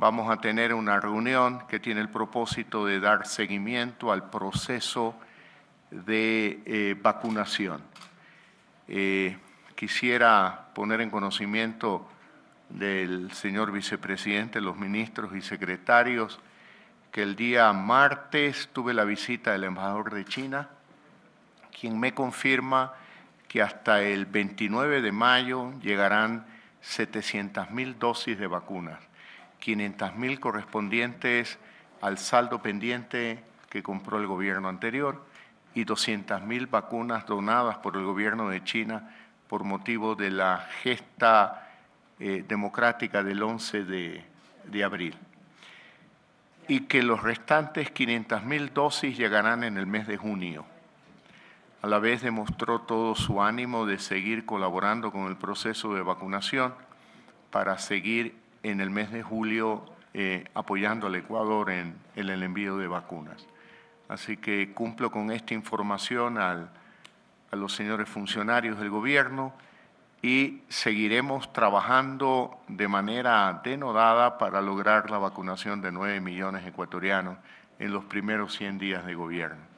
vamos a tener una reunión que tiene el propósito de dar seguimiento al proceso de eh, vacunación. Eh, quisiera poner en conocimiento del señor vicepresidente, los ministros y secretarios, que el día martes tuve la visita del embajador de China, quien me confirma que hasta el 29 de mayo llegarán 700 mil dosis de vacunas. 500.000 correspondientes al saldo pendiente que compró el gobierno anterior y 200.000 vacunas donadas por el gobierno de China por motivo de la gesta eh, democrática del 11 de, de abril. Y que los restantes 500.000 dosis llegarán en el mes de junio. A la vez demostró todo su ánimo de seguir colaborando con el proceso de vacunación para seguir en el mes de julio eh, apoyando al Ecuador en, el envío de vacunas. Así que cumplo con esta información al, a los señores funcionarios del gobierno y seguiremos trabajando de manera denodada para lograr la vacunación de 9 millones de ecuatorianos en los primeros 100 días de gobierno.